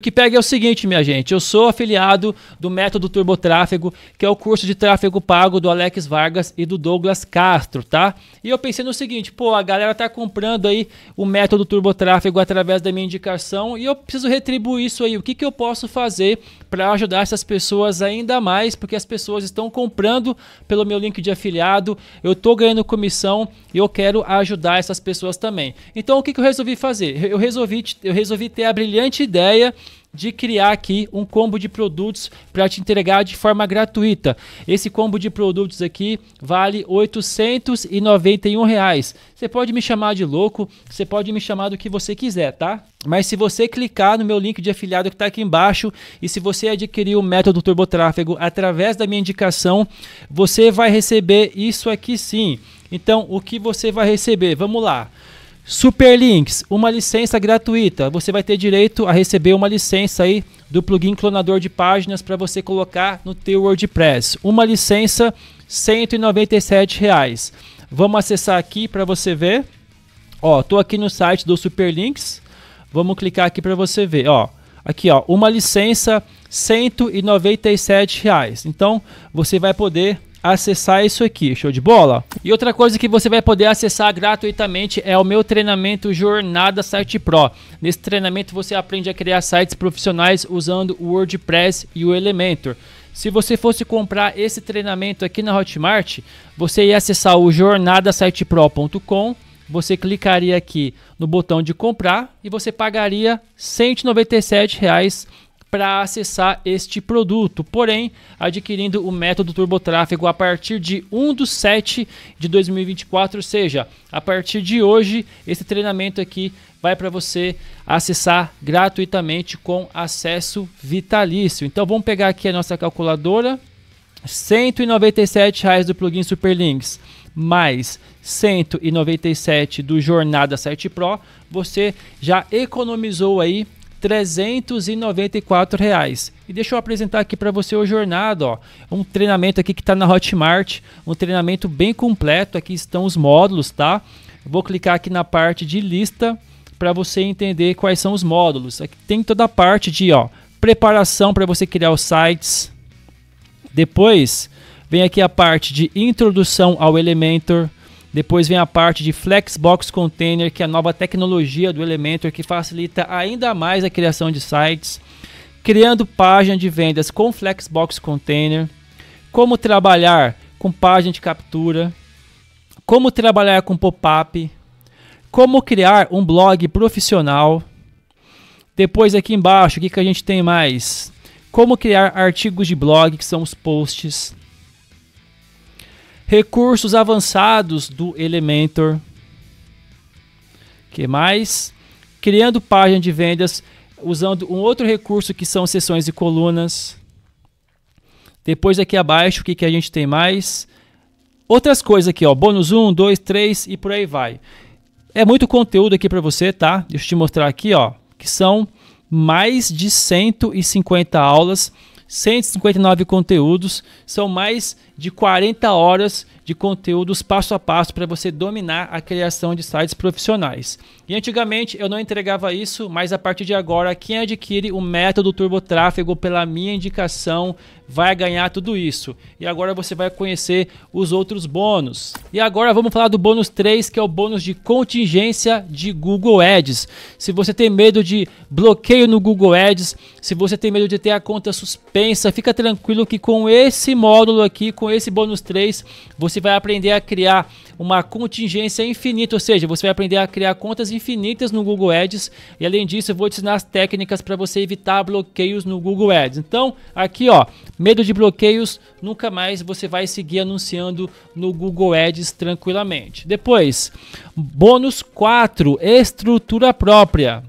O que pega é o seguinte, minha gente, eu sou afiliado do Método Turbo Tráfego, que é o curso de tráfego pago do Alex Vargas e do Douglas Castro, tá? E eu pensei no seguinte, pô, a galera tá comprando aí o Método Turbo Tráfego através da minha indicação e eu preciso retribuir isso aí. O que, que eu posso fazer para ajudar essas pessoas ainda mais, porque as pessoas estão comprando pelo meu link de afiliado, eu estou ganhando comissão e eu quero ajudar essas pessoas também. Então o que, que eu resolvi fazer? Eu resolvi, eu resolvi ter a brilhante ideia de criar aqui um combo de produtos para te entregar de forma gratuita. Esse combo de produtos aqui vale R$ 891. Reais. Você pode me chamar de louco, você pode me chamar do que você quiser, tá? Mas se você clicar no meu link de afiliado que está aqui embaixo e se você adquirir o método Turbo Tráfego através da minha indicação, você vai receber isso aqui sim. Então, o que você vai receber? Vamos lá. Superlinks, uma licença gratuita. Você vai ter direito a receber uma licença aí do plugin clonador de páginas para você colocar no teu WordPress. Uma licença R$ 197. Reais. Vamos acessar aqui para você ver. Ó, tô aqui no site do Superlinks. Vamos clicar aqui para você ver, ó. Aqui, ó, uma licença R$ 197. Reais. Então, você vai poder acessar isso aqui, show de bola? E outra coisa que você vai poder acessar gratuitamente é o meu treinamento Jornada Site Pro. Nesse treinamento você aprende a criar sites profissionais usando o WordPress e o Elementor. Se você fosse comprar esse treinamento aqui na Hotmart, você ia acessar o jornadasitepro.com, você clicaria aqui no botão de comprar e você pagaria R$ 197 para acessar este produto. Porém, adquirindo o método TurboTráfego a partir de 1 de 7 de 2024, ou seja, a partir de hoje, esse treinamento aqui vai para você acessar gratuitamente com acesso vitalício. Então vamos pegar aqui a nossa calculadora. R$ reais do plugin Superlinks mais 197 do Jornada 7 Pro, você já economizou aí 394 reais. E deixa eu apresentar aqui para você o jornada, ó. Um treinamento aqui que está na Hotmart, um treinamento bem completo. Aqui estão os módulos, tá? vou clicar aqui na parte de lista para você entender quais são os módulos. Aqui tem toda a parte de, ó, preparação para você criar os sites. Depois vem aqui a parte de introdução ao Elementor. Depois vem a parte de Flexbox Container, que é a nova tecnologia do Elementor que facilita ainda mais a criação de sites, criando página de vendas com Flexbox Container, como trabalhar com página de captura, como trabalhar com pop-up, como criar um blog profissional. Depois aqui embaixo, o que, que a gente tem mais? Como criar artigos de blog, que são os posts. Recursos avançados do Elementor. que mais? Criando página de vendas usando um outro recurso que são seções e colunas. Depois aqui abaixo, o que, que a gente tem mais? Outras coisas aqui, ó, bônus 1, 2, 3 e por aí vai. É muito conteúdo aqui para você, tá? Deixa eu te mostrar aqui, ó, que são mais de 150 aulas 159 conteúdos, são mais de 40 horas de conteúdos passo a passo para você dominar a criação de sites profissionais. E antigamente eu não entregava isso, mas a partir de agora, quem adquire o método Turbo Tráfego pela minha indicação vai ganhar tudo isso. E agora você vai conhecer os outros bônus. E agora vamos falar do bônus 3, que é o bônus de contingência de Google Ads. Se você tem medo de bloqueio no Google Ads, se você tem medo de ter a conta suspensa, fica tranquilo que com esse módulo aqui, com esse bônus 3, você vai aprender a criar uma contingência infinita, ou seja, você vai aprender a criar contas infinitas infinitas no Google Ads e além disso eu vou te ensinar as técnicas para você evitar bloqueios no Google Ads. Então aqui ó, medo de bloqueios, nunca mais você vai seguir anunciando no Google Ads tranquilamente. Depois, bônus 4, estrutura própria.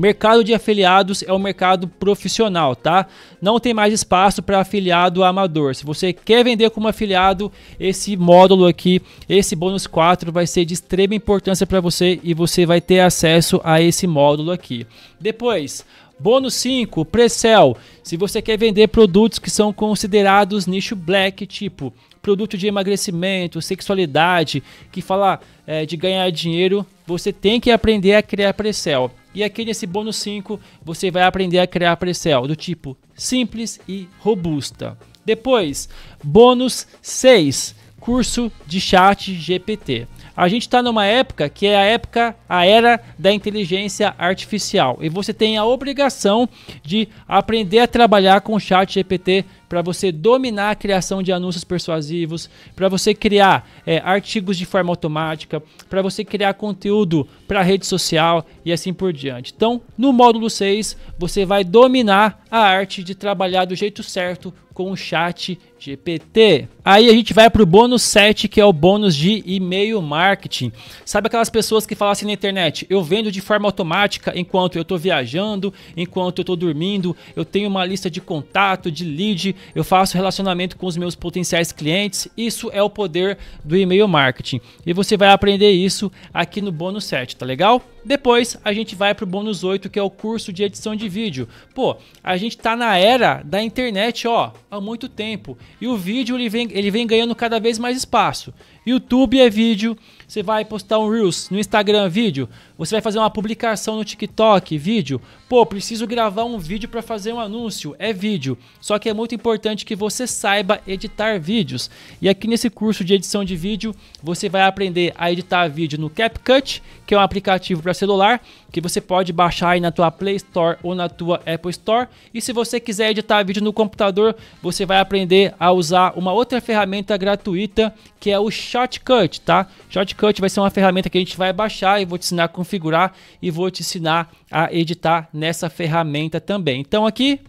Mercado de afiliados é o um mercado profissional, tá? Não tem mais espaço para afiliado amador. Se você quer vender como afiliado, esse módulo aqui, esse bônus 4 vai ser de extrema importância para você e você vai ter acesso a esse módulo aqui. Depois, Bônus 5, Precel. Se você quer vender produtos que são considerados nicho black, tipo produto de emagrecimento, sexualidade, que fala é, de ganhar dinheiro, você tem que aprender a criar Precel. E aqui nesse bônus 5 você vai aprender a criar Precel do tipo simples e robusta. Depois, bônus 6, curso de chat GPT. A gente está numa época que é a época, a era da inteligência artificial e você tem a obrigação de aprender a trabalhar com o chat GPT para você dominar a criação de anúncios persuasivos, para você criar é, artigos de forma automática, para você criar conteúdo para rede social e assim por diante. Então, no módulo 6, você vai dominar a arte de trabalhar do jeito certo com o chat GPT. Aí a gente vai para o bônus 7, que é o bônus de e-mail marketing. Sabe aquelas pessoas que falam assim na internet, eu vendo de forma automática enquanto eu estou viajando, enquanto eu estou dormindo, eu tenho uma lista de contato, de lead, eu faço relacionamento com os meus potenciais clientes. Isso é o poder do e-mail marketing. E você vai aprender isso aqui no bônus 7, tá legal? Depois a gente vai para o bônus 8, que é o curso de edição de vídeo. Pô, a gente tá na era da internet, ó, há muito tempo. E o vídeo ele vem, ele vem ganhando cada vez mais espaço. YouTube é vídeo, você vai postar um Reels no Instagram vídeo, você vai fazer uma publicação no TikTok vídeo. Pô, preciso gravar um vídeo para fazer um anúncio, é vídeo. Só que é muito importante que você saiba editar vídeos. E aqui nesse curso de edição de vídeo, você vai aprender a editar vídeo no CapCut, que é um aplicativo para para celular, que você pode baixar aí na tua Play Store ou na tua Apple Store. E se você quiser editar vídeo no computador, você vai aprender a usar uma outra ferramenta gratuita, que é o Shotcut, tá? Shotcut vai ser uma ferramenta que a gente vai baixar e vou te ensinar a configurar e vou te ensinar a editar nessa ferramenta também. Então aqui,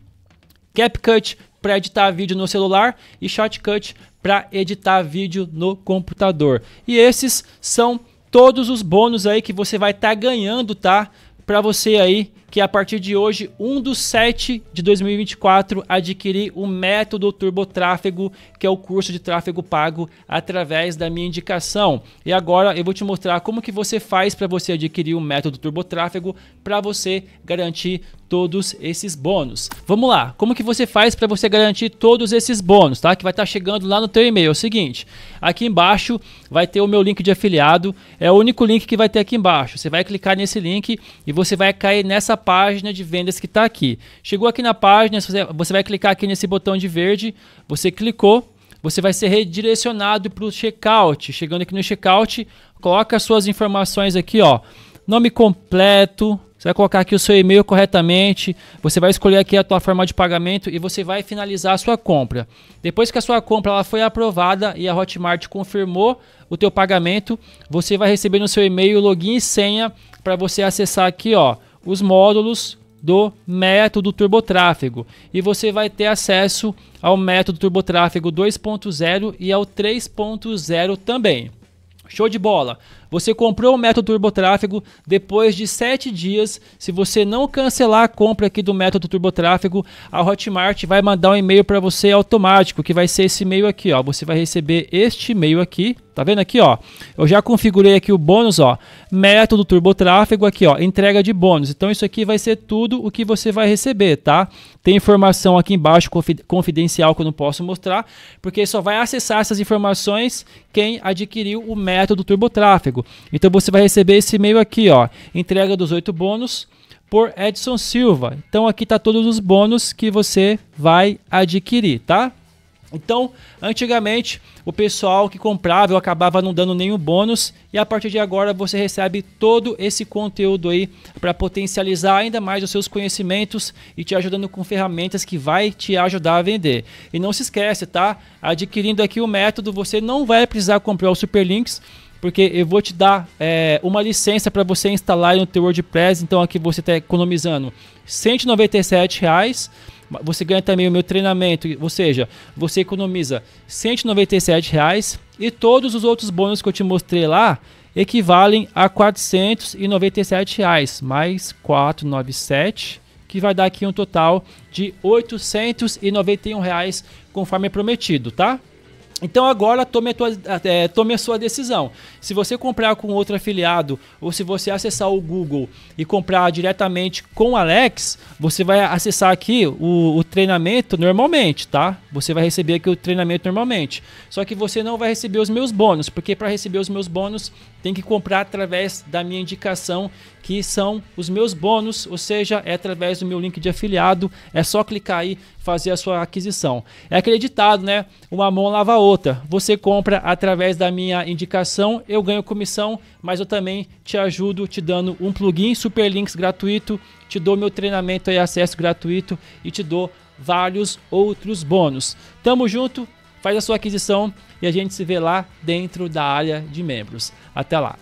CapCut para editar vídeo no celular e Shotcut para editar vídeo no computador. E esses são todos os bônus aí que você vai estar tá ganhando, tá? Para você aí que a partir de hoje, 1 de 7 de 2024, adquirir o método Turbo Tráfego, que é o curso de tráfego pago através da minha indicação. E agora eu vou te mostrar como que você faz para você adquirir o método Turbo Tráfego para você garantir todos esses bônus. Vamos lá, como que você faz para você garantir todos esses bônus, tá? Que vai estar tá chegando lá no teu e-mail. É o seguinte, aqui embaixo vai ter o meu link de afiliado, é o único link que vai ter aqui embaixo. Você vai clicar nesse link e você vai cair nessa página de vendas que está aqui. Chegou aqui na página, você vai clicar aqui nesse botão de verde, você clicou, você vai ser redirecionado para o checkout. Chegando aqui no checkout, coloca suas informações aqui, ó. Nome completo, você vai colocar aqui o seu e-mail corretamente, você vai escolher aqui a sua forma de pagamento e você vai finalizar a sua compra. Depois que a sua compra ela foi aprovada e a Hotmart confirmou o teu pagamento, você vai receber no seu e-mail login e senha para você acessar aqui, ó, os módulos do método turbotráfego e você vai ter acesso ao método turbotráfego 2.0 e ao 3.0 também. Show de bola! Você comprou o método turbotráfego depois de 7 dias. Se você não cancelar a compra aqui do método turbotráfego, a Hotmart vai mandar um e-mail para você automático, que vai ser esse e-mail aqui. Ó. Você vai receber este e-mail aqui, Tá vendo aqui, ó? Eu já configurei aqui o bônus, ó. Método turbo tráfego aqui, ó. Entrega de bônus. Então isso aqui vai ser tudo o que você vai receber, tá? Tem informação aqui embaixo confidencial que eu não posso mostrar, porque só vai acessar essas informações quem adquiriu o método turbo tráfego. Então você vai receber esse e-mail aqui, ó. Entrega dos oito bônus por Edson Silva. Então aqui tá todos os bônus que você vai adquirir, tá? Então, antigamente, o pessoal que comprava eu acabava não dando nenhum bônus e a partir de agora você recebe todo esse conteúdo aí para potencializar ainda mais os seus conhecimentos e te ajudando com ferramentas que vai te ajudar a vender. E não se esquece, tá? Adquirindo aqui o método, você não vai precisar comprar o Superlinks porque eu vou te dar é, uma licença para você instalar no teu WordPress, então aqui você está economizando R$ 197 reais você ganha também o meu treinamento, ou seja, você economiza 197 reais e todos os outros bônus que eu te mostrei lá equivalem a 497 reais mais 497 que vai dar aqui um total de 891, reais, conforme é prometido, tá? Então agora tome a, tua, é, tome a, sua decisão. Se você comprar com outro afiliado ou se você acessar o Google e comprar diretamente com o Alex, você vai acessar aqui o, o, treinamento normalmente, tá? Você vai receber aqui o treinamento normalmente. Só que você não vai receber os meus bônus, porque para receber os meus bônus tem que comprar através da minha indicação, que são os meus bônus, ou seja, é através do meu link de afiliado. É só clicar aí fazer a sua aquisição. É acreditado, né? Uma mão lava a outra outra, você compra através da minha indicação, eu ganho comissão, mas eu também te ajudo te dando um plugin links gratuito, te dou meu treinamento e acesso gratuito e te dou vários outros bônus. Tamo junto, faz a sua aquisição e a gente se vê lá dentro da área de membros. Até lá!